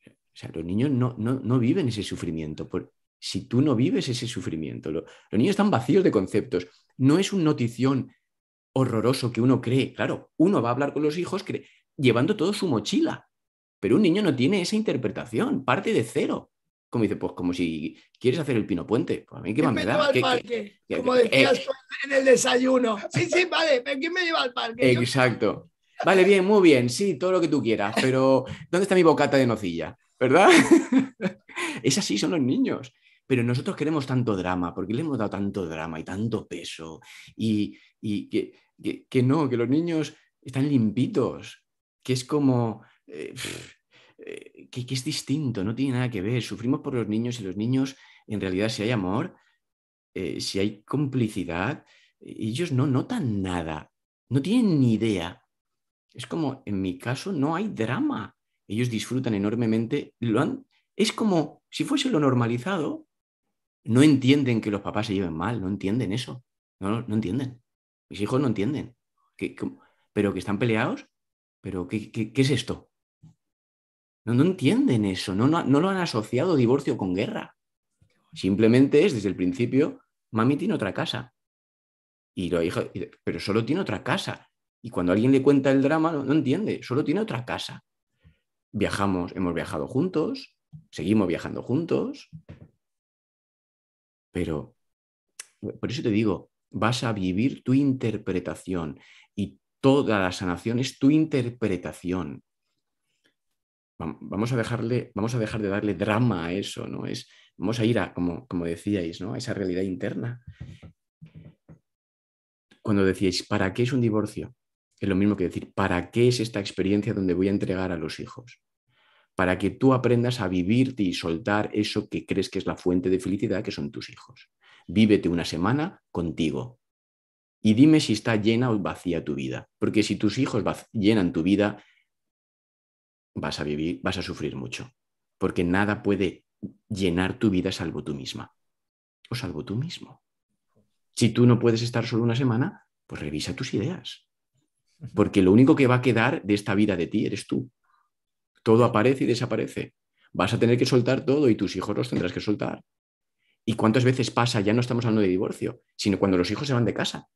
o sea, los niños no, no, no viven ese sufrimiento. Por, si tú no vives ese sufrimiento, los niños están vacíos de conceptos. No es un notición horroroso que uno cree. Claro, uno va a hablar con los hijos llevando todo su mochila, pero un niño no tiene esa interpretación, parte de cero. Como dice, pues como si quieres hacer el pino puente. Pues a mí qué me da. ¿Qué, parque? como decías en el desayuno. Sí, sí, vale, pero ¿quién me lleva al parque? Exacto. Vale, bien, muy bien, sí, todo lo que tú quieras, pero ¿dónde está mi bocata de nocilla? ¿Verdad? es así, son los niños. Pero nosotros queremos tanto drama, porque le hemos dado tanto drama y tanto peso. Y, y que, no, que los niños están limpitos, que es como... Eh, eh, que, es distinto, no tiene nada que ver. Sufrimos por los niños y los niños, en realidad, si hay amor, eh, si hay complicidad, ellos no notan nada, no tienen ni idea. Es como, en mi caso, no hay drama. Ellos disfrutan enormemente. Lo han... Es como si fuese lo normalizado. No entienden que los papás se lleven mal, no entienden eso. No, no entienden. Mis hijos no entienden. pero que están peleados, pero ¿qué, es esto? No, no entienden eso, no, no, lo han asociado divorcio con guerra. Simplemente es desde el principio, mami tiene otra casa. Y lo pero solo tiene otra casa. Y cuando alguien le cuenta el drama, no, no entiende, solo tiene otra casa. Viajamos, hemos viajado juntos, seguimos viajando juntos, pero por eso te digo, vas a vivir tu interpretación y toda la sanación es tu interpretación. Vamos a, dejarle, vamos a dejar de darle drama a eso, ¿no? Es, vamos a ir a, como, decíais, ¿no? A esa realidad interna. Cuando decíais, ¿para qué es un divorcio? Es lo mismo que decir, ¿para qué es esta experiencia donde voy a entregar a los hijos? Para que tú aprendas a vivirte y soltar eso que crees que es la fuente de felicidad, que son tus hijos. Vívete una semana contigo y dime si está llena o vacía tu vida. Porque si tus hijos llenan tu vida, vas a vivir, vas a sufrir mucho. Porque nada puede llenar tu vida salvo tú misma o salvo tú mismo. Si tú no puedes estar solo una semana, pues revisa tus ideas. Porque lo único que va a quedar de esta vida de ti eres tú. Todo aparece y desaparece. Vas a tener que soltar todo y tus hijos los tendrás que soltar. ¿Y cuántas veces pasa? Ya no estamos hablando de divorcio, sino cuando los hijos se van de casa.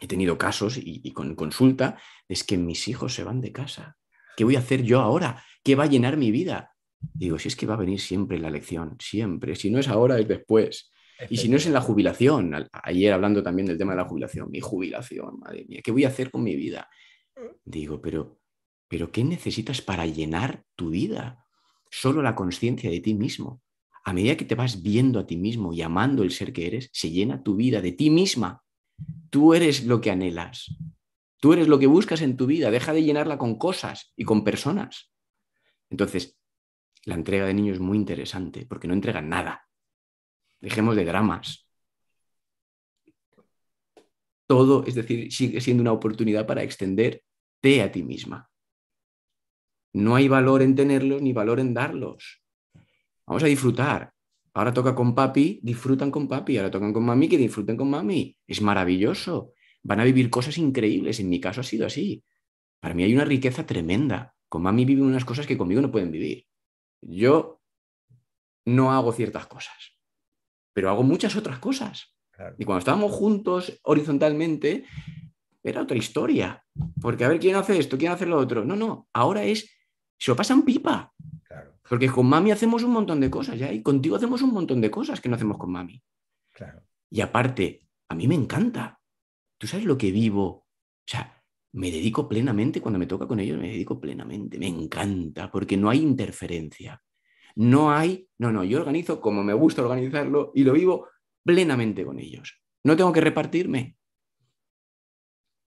He tenido casos y, con consulta, es que mis hijos se van de casa. ¿Qué voy a hacer yo ahora? ¿Qué va a llenar mi vida? Digo, si es que va a venir siempre la lección, siempre. Si no es ahora, es después. Y si no es en la jubilación, ayer hablando también del tema de la jubilación, mi jubilación, madre mía, ¿qué voy a hacer con mi vida? Digo, pero, pero ¿qué necesitas para llenar tu vida? Solo la conciencia de ti mismo a medida que te vas viendo a ti mismo y amando el ser que eres, se llena tu vida de ti misma. Tú eres lo que anhelas. Tú eres lo que buscas en tu vida. Deja de llenarla con cosas y con personas. Entonces, la entrega de niños es muy interesante porque no entregan nada. Dejemos de dramas. Todo, es decir, sigue siendo una oportunidad para extenderte a ti misma. No hay valor en tenerlos ni valor en darlos. Vamos a disfrutar. Ahora toca con papi, disfrutan con papi. Ahora tocan con mami, que disfruten con mami. Es maravilloso. Van a vivir cosas increíbles. En mi caso ha sido así. Para mí hay una riqueza tremenda. Con mami viven unas cosas que conmigo no pueden vivir. Yo no hago ciertas cosas, pero hago muchas otras cosas. Y cuando estábamos juntos horizontalmente, era otra historia. Porque a ver quién hace esto, quién hace lo otro. No, no, ahora es, se lo pasan pipa. Porque con mami hacemos un montón de cosas, ¿ya? Y contigo hacemos un montón de cosas que no hacemos con mami. Claro. Y aparte, a mí me encanta. ¿Tú sabes lo que vivo? O sea, me dedico plenamente, cuando me toca con ellos, me dedico plenamente. Me encanta, porque no hay interferencia. No hay, no, no, yo organizo como me gusta organizarlo y lo vivo plenamente con ellos. No tengo que repartirme.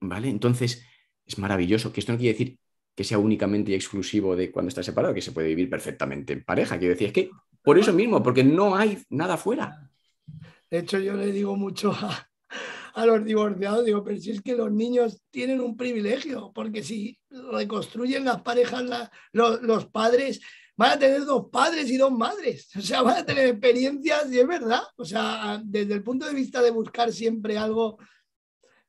¿Vale? Entonces, es maravilloso, que esto no quiere decir que sea únicamente y exclusivo de cuando está separado, que se puede vivir perfectamente en pareja. Quiero decir, es que por eso mismo, porque no hay nada fuera. De hecho, yo le digo mucho a, los divorciados, digo, pero si es que los niños tienen un privilegio, porque si reconstruyen las parejas, los, los, padres, van a tener dos padres y dos madres, o sea, van a tener experiencias y es verdad, o sea, desde el punto de vista de buscar siempre algo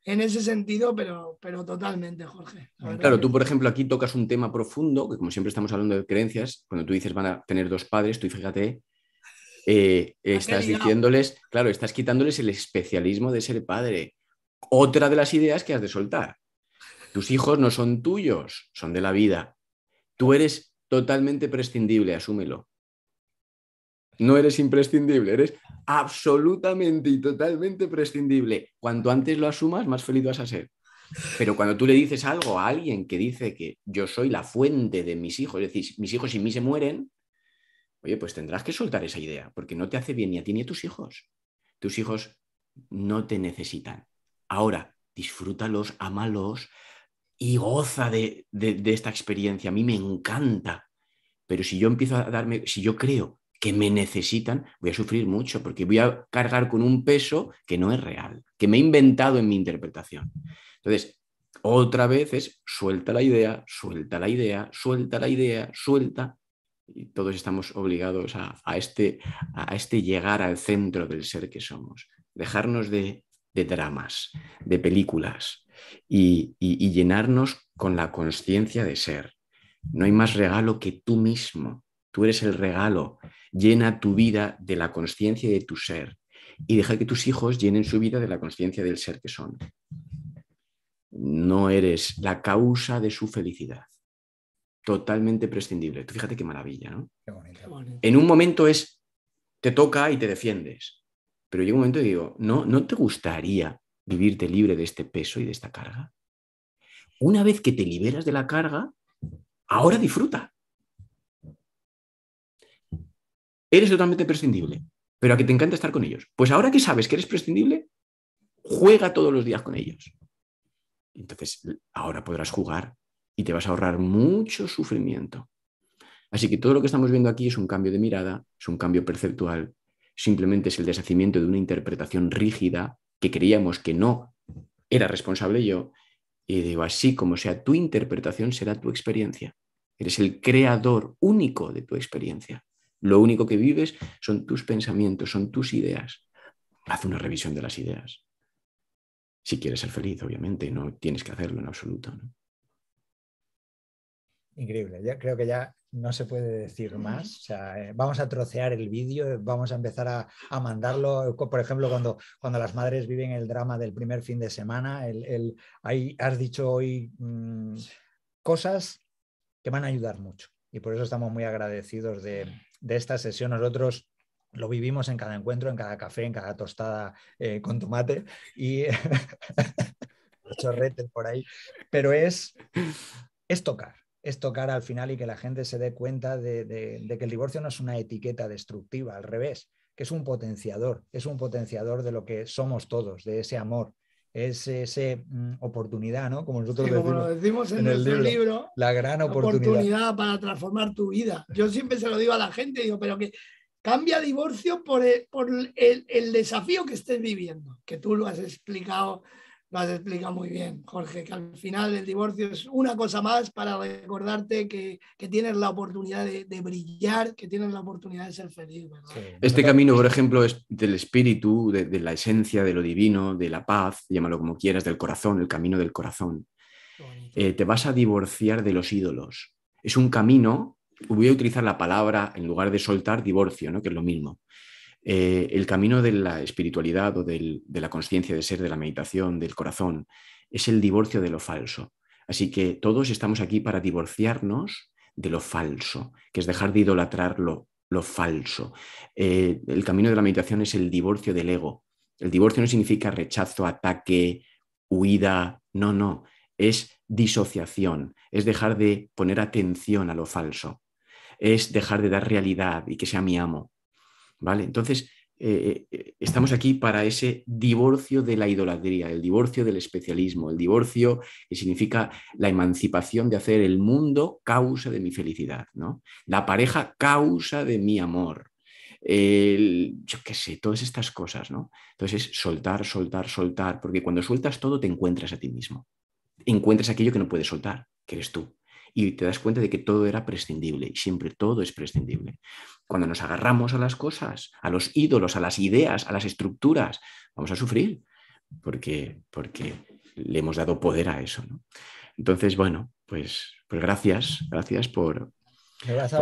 en ese sentido, pero, pero totalmente, Jorge. Claro, tú, por ejemplo, aquí tocas un tema profundo, que como siempre estamos hablando de creencias, cuando tú dices van a tener dos padres, tú fíjate, eh, estás diciéndoles, claro, estás quitándoles el especialismo de ser padre. Otra de las ideas que has de soltar. Tus hijos no son tuyos, son de la vida. Tú eres totalmente prescindible, asúmelo. No eres imprescindible, eres absolutamente y totalmente prescindible. Cuanto antes lo asumas, más feliz vas a ser. Pero cuando tú le dices algo a alguien que dice que yo soy la fuente de mis hijos, es decir, mis hijos y mí se mueren, oye, pues tendrás que soltar esa idea, porque no te hace bien ni a ti ni a tus hijos. Tus hijos no te necesitan. Ahora, disfrútalos, amalos y goza de, de, de esta experiencia. A mí me encanta. Pero si yo empiezo a darme, si yo creo que me necesitan, voy a sufrir mucho porque voy a cargar con un peso que no es real, que me he inventado en mi interpretación. Entonces, otra vez es suelta la idea, suelta la idea, suelta la idea, suelta. Y todos estamos obligados a, este, a este llegar al centro del ser que somos, dejarnos de, dramas, de películas y, y llenarnos con la conciencia de ser. No hay más regalo que tú mismo. Tú eres el regalo llena tu vida de la conciencia de tu ser y deja que tus hijos llenen su vida de la conciencia del ser que son. No eres la causa de su felicidad. Totalmente prescindible. Tú fíjate qué maravilla, ¿no? En un momento es, te toca y te defiendes. Pero llega un momento y digo, ¿no, ¿no te gustaría vivirte libre de este peso y de esta carga? Una vez que te liberas de la carga, ahora disfruta. Eres totalmente prescindible, pero a que te encanta estar con ellos. Pues ahora que sabes que eres prescindible, juega todos los días con ellos. Entonces, ahora podrás jugar y te vas a ahorrar mucho sufrimiento. Así que todo lo que estamos viendo aquí es un cambio de mirada, es un cambio perceptual, simplemente es el deshacimiento de una interpretación rígida que creíamos que no era responsable yo. Y digo, así como sea tu interpretación, será tu experiencia. Eres el creador único de tu experiencia. Lo único que vives son tus pensamientos, son tus ideas. Haz una revisión de las ideas. Si quieres ser feliz, obviamente, no tienes que hacerlo en absoluto. Increíble, ya creo que ya no se puede decir más. Eh, vamos a trocear el vídeo, vamos a empezar a, mandarlo. Por ejemplo, cuando, cuando las madres viven el drama del primer fin de semana, el, ahí has dicho hoy mm, cosas que van a ayudar mucho. Y por eso estamos muy agradecidos de, de esta sesión nosotros lo vivimos en cada encuentro, en cada café, en cada tostada eh, con tomate y chorretes por ahí. Pero es, tocar, es tocar al final y que la gente se dé cuenta de, que el divorcio no es una etiqueta destructiva, al revés, que es un potenciador, es un potenciador de lo que somos todos, de ese amor, es esa mm, oportunidad, ¿no? Como nosotros decimos, en, el libro, la gran oportunidad. para transformar tu vida. Yo siempre se lo digo a la gente, digo, pero que cambia divorcio por, el, por el, el desafío que estés viviendo, que tú lo has explicado lo has explicado muy bien, Jorge, que al final el divorcio es una cosa más para recordarte que, tienes la oportunidad de, brillar, que tienes la oportunidad de ser feliz. Este camino, por ejemplo, es del espíritu, de, la esencia, de lo divino, de la paz, llámalo como quieras, del corazón, el camino del corazón. Eh, te vas a divorciar de los ídolos. Es un camino, voy a utilizar la palabra en lugar de soltar, divorcio, ¿no? que es lo mismo. Eh, el camino de la espiritualidad o de la conciencia de ser, de la meditación, del corazón, es el divorcio de lo falso. Así que todos estamos aquí para divorciarnos de lo falso, que es dejar de idolatrar lo, falso. Eh, el camino de la meditación es el divorcio del ego. El divorcio no significa rechazo, ataque, huida, no, no, es disociación, es dejar de poner atención a lo falso, es dejar de dar realidad y que sea mi amo, ¿vale? Entonces, eh, eh, estamos aquí para ese divorcio de la idolatría, el divorcio del especialismo, el divorcio que significa la emancipación de hacer el mundo causa de mi felicidad, ¿no? La pareja causa de mi amor. yo qué sé, todas estas cosas, ¿no? Entonces, soltar, soltar, soltar, porque cuando sueltas todo te encuentras a ti mismo. Encuentras aquello que no puedes soltar, que eres tú y te das cuenta de que todo era prescindible y siempre todo es prescindible. Cuando nos agarramos a las cosas, a los ídolos, a las ideas, a las estructuras, vamos a sufrir porque, porque le hemos dado poder a eso. Entonces, bueno, pues, pues gracias, gracias por,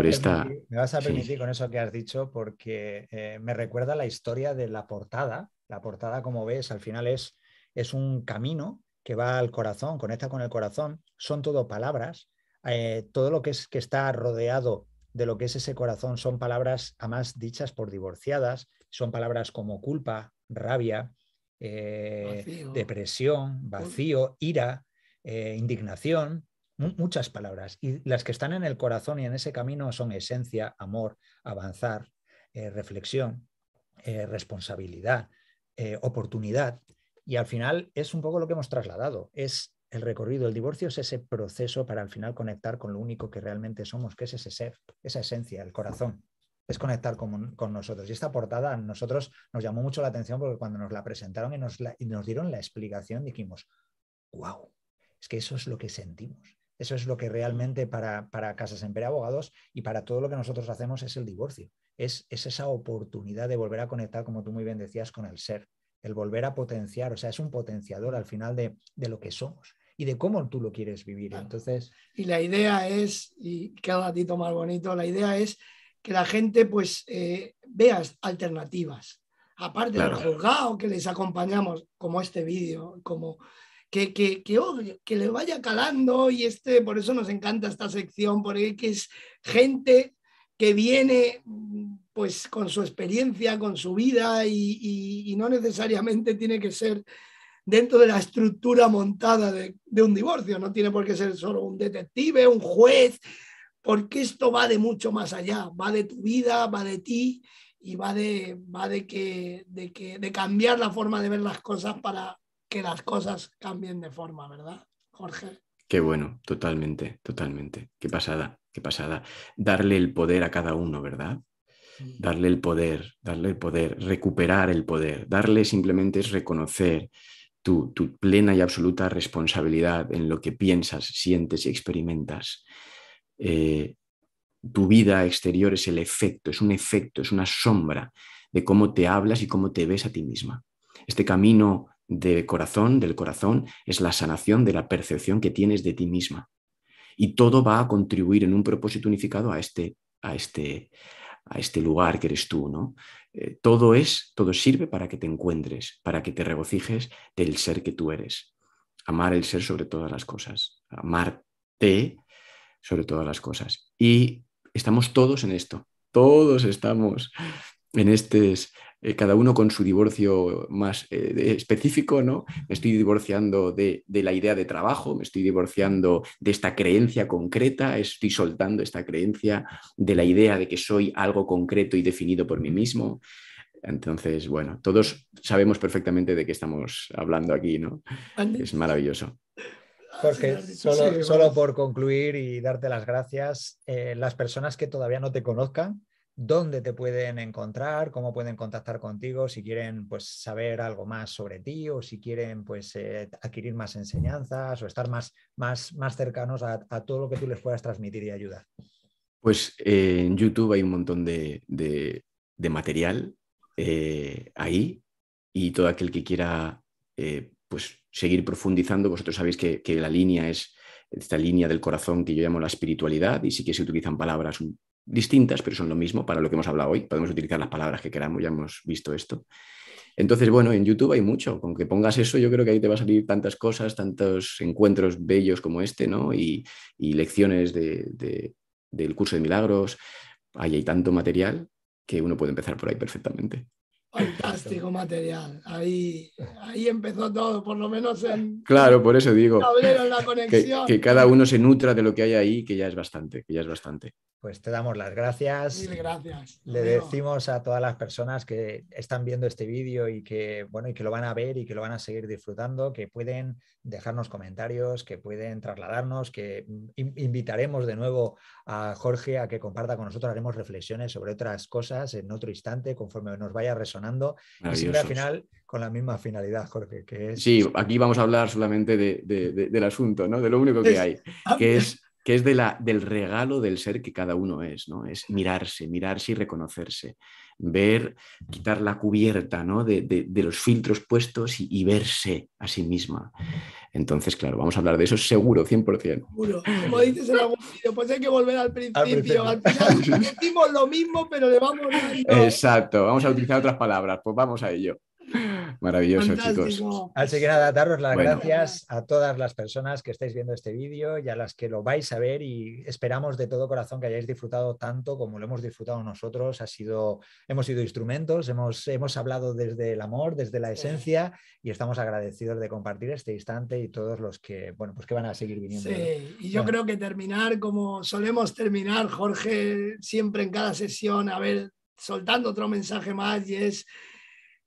esta... me vas a permitir con eso que has dicho porque eh, me recuerda la historia de la portada. La portada, como ves, al final es, es un camino que va al corazón, conecta con el corazón. Son todo palabras eh, todo lo que, es, que está rodeado de lo que es ese corazón son palabras, más dichas por divorciadas, son palabras como culpa, rabia, eh, depresión, vacío, ira, eh, indignación, muchas palabras. Y las que están en el corazón y en ese camino son esencia, amor, avanzar, reflexión, responsabilidad, oportunidad. Y al final es un poco lo que hemos trasladado, es el recorrido el divorcio es ese proceso para al final conectar con lo único que realmente somos, que es ese ser, esa esencia, el corazón. Es conectar con, nosotros. Y esta portada a nosotros nos llamó mucho la atención porque cuando nos la presentaron y nos, dieron la explicación dijimos, wow, es que eso es lo que sentimos. Eso es lo que realmente para, para Casas Emperia Abogados y para todo lo que nosotros hacemos es el divorcio. Es, esa oportunidad de volver a conectar, como tú muy bien decías, con el ser, el volver a potenciar, o sea, es un potenciador al final de lo que somos y de cómo tú lo quieres vivir. Entonces... Y la idea es, y cada ratito más bonito, la idea es que la gente pues eh, vea alternativas, aparte del juzgado que les acompañamos, como este vídeo, como que, oh, que, le vaya calando y este, por eso nos encanta esta sección, porque es gente que viene pues con su experiencia, con su vida y no necesariamente tiene que ser dentro de la estructura montada de, un divorcio. No tiene por qué ser solo un detective, un juez, porque esto va de mucho más allá, va de tu vida, va de ti y va de, va de, que, de, de cambiar la forma de ver las cosas para que las cosas cambien de forma, ¿verdad, Jorge? Qué bueno, totalmente, totalmente. Qué pasada, qué pasada. Darle el poder a cada uno, ¿verdad? Darle el poder, darle el poder, recuperar el poder. Darle simplemente es reconocer, tu, plena y absoluta responsabilidad en lo que piensas, sientes y experimentas. Eh, tu vida exterior es el efecto, es un efecto, es una sombra de cómo te hablas y cómo te ves a ti misma. Este camino de corazón, del corazón, es la sanación de la percepción que tienes de ti misma. Y todo va a contribuir en un propósito unificado a este, a este, a este lugar que eres tú, ¿no? Eh, todo es, todo sirve para que te encuentres, para que te regocijes del ser que tú eres. Amar el ser sobre todas las cosas, amarte sobre todas las cosas. Y estamos todos en esto, todos estamos en estos eh, cada uno con su divorcio más eh, específico, ¿no? Me estoy divorciando de, la idea de trabajo, me estoy divorciando de esta creencia concreta, estoy soltando esta creencia de la idea de que soy algo concreto y definido por mí mismo. Entonces, bueno, todos sabemos perfectamente de qué estamos hablando aquí, ¿no? Es maravilloso. Jorge, solo, por concluir y darte las gracias, eh, las personas que todavía no te conozcan, dónde te pueden encontrar, cómo pueden contactar contigo, si quieren pues, saber algo más sobre ti o si quieren pues, eh, adquirir más enseñanzas o estar más, más, más cercanos a, todo lo que tú les puedas transmitir y ayudar. Pues eh, en YouTube hay un montón de, de, material eh, ahí y todo aquel que quiera pues, seguir profundizando, vosotros sabéis que, que la línea es esta línea del corazón que yo llamo la espiritualidad y sí que se utilizan palabras distintas, pero son lo mismo para lo que hemos hablado hoy. Podemos utilizar las palabras que queramos, ya hemos visto esto. Entonces, bueno, en YouTube hay mucho. Con que pongas eso, yo creo que ahí te va a salir tantas cosas, tantos encuentros bellos como este, ¿no? Y, lecciones del curso de milagros. Ahí hay tanto material que uno puede empezar por ahí perfectamente. Fantástico material. Ahí, ahí empezó todo, por lo menos en. Claro, por eso digo. Que, que, cada uno se nutra de lo que hay ahí, que ya es bastante, que ya es bastante. Pues te damos las gracias. Mil gracias. Le decimos a todas las personas que están viendo este vídeo y que bueno y que lo van a ver y que lo van a seguir disfrutando, que pueden dejarnos comentarios, que pueden trasladarnos, que invitaremos de nuevo a Jorge a que comparta con nosotros, haremos reflexiones sobre otras cosas en otro instante conforme nos vaya resonando y siempre al final con la misma finalidad, Jorge, que Sí, aquí vamos a hablar solamente del asunto, ¿no? De lo único que hay, que es que es de la, del regalo del ser que cada uno es, ¿no? Es mirarse, mirarse y reconocerse, ver, quitar la cubierta ¿no? de, los filtros puestos y, verse a sí misma. Entonces, claro, vamos a hablar de eso seguro, 100%. Seguro, como dices en algún pues hay que volver al principio. Al, decimos lo mismo, pero le vamos... Exacto, vamos a utilizar otras palabras, pues vamos a ello. Maravilloso, chicos. al seguir nada, daros las gracias a todas las personas que estáis viendo este vídeo y a las que lo vais a ver y esperamos de todo corazón que hayáis disfrutado tanto como lo hemos disfrutado nosotros. Ha sido, hemos sido instrumentos, hemos, hemos hablado desde el amor, desde la esencia y estamos agradecidos de compartir este instante y todos los que, bueno, pues que van a seguir viniendo. Sí, y yo creo que terminar como solemos terminar, Jorge, siempre en cada sesión, a ver, soltando otro mensaje más y es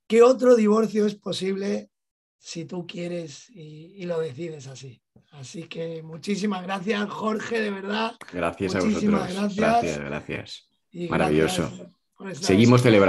¿Qué otro divorcio es posible si tú quieres y, lo decides así? Así que muchísimas gracias, Jorge, de verdad. Gracias a vosotros. Gracias, gracias. Maravilloso. Seguimos celebrando.